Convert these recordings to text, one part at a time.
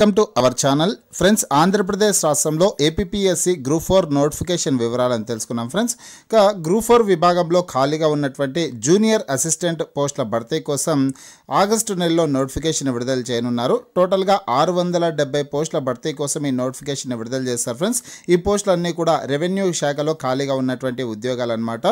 welcome to our channel friends Andhra Pradesh రాష్ట్రంలో APSC group four notification వివరాలను తెలుసుకున్నాం ఫ్రెండ్స్ ఇక గ్రూప్ ఫోర్ విభాగంలో ఖాళీగా ఉన్నటువంటి జూనియర్ అసిస్టెంట్ పోస్టుల భర్తీ కోసం ఆగస్టు నెలలో నోటిఫికేషన్ విడుదల చేయనున్నారు టోటల్గా ఆరు వందల డెబ్బై పోస్టుల భర్తీ కోసం ఈ నోటిఫికేషన్ విడుదల చేస్తారు ఫ్రెండ్స్ ఈ పోస్టులన్నీ కూడా రెవెన్యూ శాఖలో ఖాళీగా ఉన్నటువంటి ఉద్యోగాలన్నమాట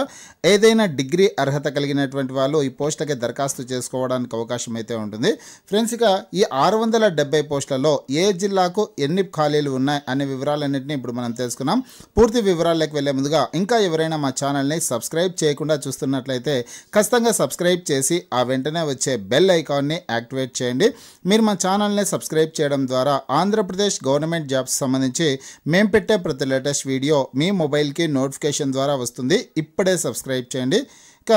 ఏదైనా డిగ్రీ అర్హత కలిగినటువంటి వాళ్ళు ఈ పోస్టులకి దరఖాస్తు చేసుకోవడానికి అవకాశం అయితే ఉంటుంది ఫ్రెండ్స్ ఇక ఈ ఆరు వందల డెబ్బై పోస్టులలో ఏ జిల్లాకు ఎన్ని ఖాళీలు ఉన్నాయి అనే వివరాలన్నింటినీ ఇప్పుడు మనం తెలుసుకున్నాం పూర్తి వివరాల్లోకి వెళ్ళే ముందుగా ఇంకా ఎవరైనా మా ఛానల్ని సబ్స్క్రైబ్ చేయకుండా చూస్తున్నట్లయితే ఖచ్చితంగా సబ్స్క్రైబ్ చేసి ఆ వెంటనే వచ్చే బెల్ ఐకాన్ని యాక్టివేట్ చేయండి మీరు మా ఛానల్ని సబ్స్క్రైబ్ చేయడం ద్వారా ఆంధ్రప్రదేశ్ గవర్నమెంట్ జాబ్స్ సంబంధించి మేము పెట్టే ప్రతి లేటెస్ట్ వీడియో మీ మొబైల్కి నోటిఫికేషన్ ద్వారా వస్తుంది ఇప్పుడే సబ్స్క్రైబ్ చేయండి ఇక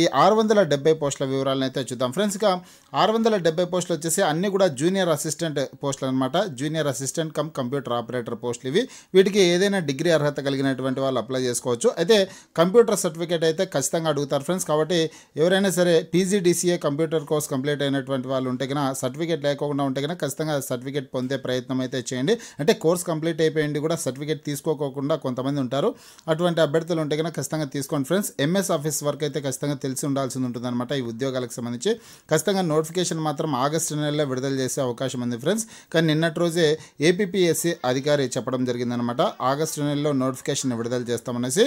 ఈ ఆరు వందల డెబ్బై పోస్టుల వివరాలను అయితే చూద్దాం ఫ్రెండ్స్గా ఆరు వందల డెబ్బై పోస్టులు వచ్చేసి అన్నీ కూడా జూనియర్ అసిస్టెంట్ పోస్టులు అనమాట junior assistant cum computer operator పోస్టులు ఇవి వీటికి ఏదైనా డిగ్రీ అర్హత కలిగినటువంటి వాళ్ళు అప్లై చేసుకోవచ్చు అయితే కంప్యూటర్ సర్టిఫికేట్ అయితే ఖచ్చితంగా అడుగుతారు ఫ్రెండ్స్ కాబట్టి ఎవరైనా సరే పీజీడీసీఏ కంప్యూటర్ కోర్స్ కంప్లీట్ అయినటువంటి వాళ్ళు ఉంటే కన్నా సర్టిఫికేట్ లేకుండా ఉంటే కన్నా ఖచ్చితంగా సర్టిఫికేట్ పొందే ప్రయత్నం అయితే చేయండి అంటే కోర్స్ కంప్లీట్ అయిపోయింది కూడా సర్టిఫికేట్ తీసుకోకుండా కొంతమంది ఉంటారు అటువంటి అభ్యర్థులు ఉంటే కన్నా ఖచ్చితంగా తీసుకోండి ఫ్రెండ్స్ ఎంఎస్ ఆఫీస్ వర్క్ అయితే ఖచ్చితంగా తెలిసి ఉండాల్సి ఉంటుందన్నమాట ఈ ఉద్యోగాలకు సంబంధించి ఖచ్చితంగా నోటిఫికేషన్ మాత్రం ఆగస్టు నెలలో విడుదల చేసే అవకాశం ఉంది ఫ్రెండ్స్ కానీ నిన్నటి రోజే ఏపీపీఎస్సీ అధికారి చెప్పడం జరిగిందనమాట ఆగస్టు నెలలో నోటిఫికేషన్ విడుదల చేస్తామనేసి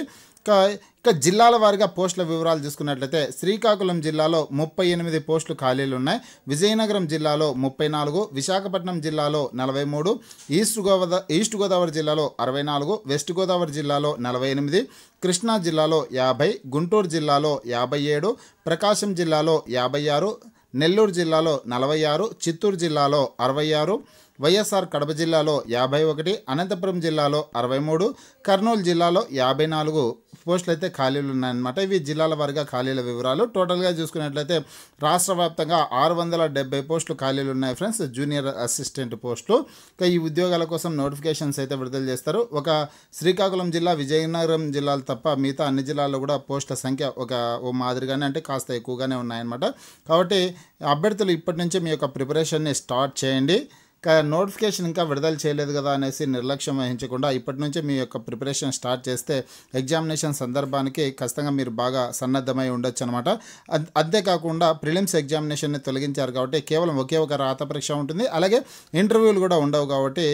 ఇక జిల్లాల వారిగా పోస్టుల వివరాలు చూసుకున్నట్లయితే శ్రీకాకుళం జిల్లాలో ముప్పై ఎనిమిది పోస్టులు ఖాళీలు ఉన్నాయి విజయనగరం జిల్లాలో ముప్పై నాలుగు విశాఖపట్నం జిల్లాలో నలభై మూడు ఈస్ట్ గోదావరి ఈస్ట్ గోదావరి జిల్లాలో అరవై నాలుగు వెస్ట్ గోదావరి జిల్లాలో నలభై ఎనిమిది కృష్ణా జిల్లాలో యాభై గుంటూరు జిల్లాలో యాభై ఏడు ప్రకాశం జిల్లాలో యాభై ఆరు నెల్లూరు జిల్లాలో నలభై ఆరు చిత్తూరు జిల్లాలో అరవై ఆరు వైఎస్ఆర్ కడప జిల్లాలో యాభై ఒకటి అనంతపురం జిల్లాలో అరవై మూడు కర్నూలు జిల్లాలో యాభై నాలుగు పోస్టులు అయితే ఖాళీలు ఉన్నాయన్నమాట ఇవి జిల్లాల వారిగా ఖాళీల వివరాలు టోటల్గా చూసుకున్నట్లయితే రాష్ట్ర వ్యాప్తంగా ఆరు వందల డెబ్బై పోస్టులు ఖాళీలు ఉన్నాయి ఫ్రెండ్స్ జూనియర్ అసిస్టెంట్ పోస్టులు ఇంకా ఈ ఉద్యోగాల కోసం నోటిఫికేషన్స్ అయితే విడుదల చేస్తారు ఒక శ్రీకాకుళం జిల్లా విజయనగరం జిల్లాలు తప్ప మిగతా అన్ని జిల్లాల్లో కూడా పోస్టుల సంఖ్య ఒక ఓ మాదిరిగానే అంటే కాస్త ఎక్కువగానే ఉన్నాయన్నమాట కాబట్టి అభ్యర్థులు ఇప్పటి నుంచే మీ యొక్క ప్రిపరేషన్ని స్టార్ట్ చేయండి నోటిఫికేషన్ ఇంకా విడుదల చేయలేదు కదా అనేసి నిర్లక్ష్యం వహించకుండా ఇప్పటి నుంచే మీ యొక్క ప్రిపరేషన్ స్టార్ట్ చేస్తే ఎగ్జామినేషన్ సందర్భానికి ఖచ్చితంగా మీరు బాగా సన్నద్ధమై ఉండొచ్చు అనమాట అంతేకాకుండా ప్రిలిమ్స్ ఎగ్జామినేషన్ని తొలగించారు కాబట్టి కేవలం ఒకే ఒక రాత పరీక్ష ఉంటుంది అలాగే ఇంటర్వ్యూలు కూడా ఉండవు కాబట్టి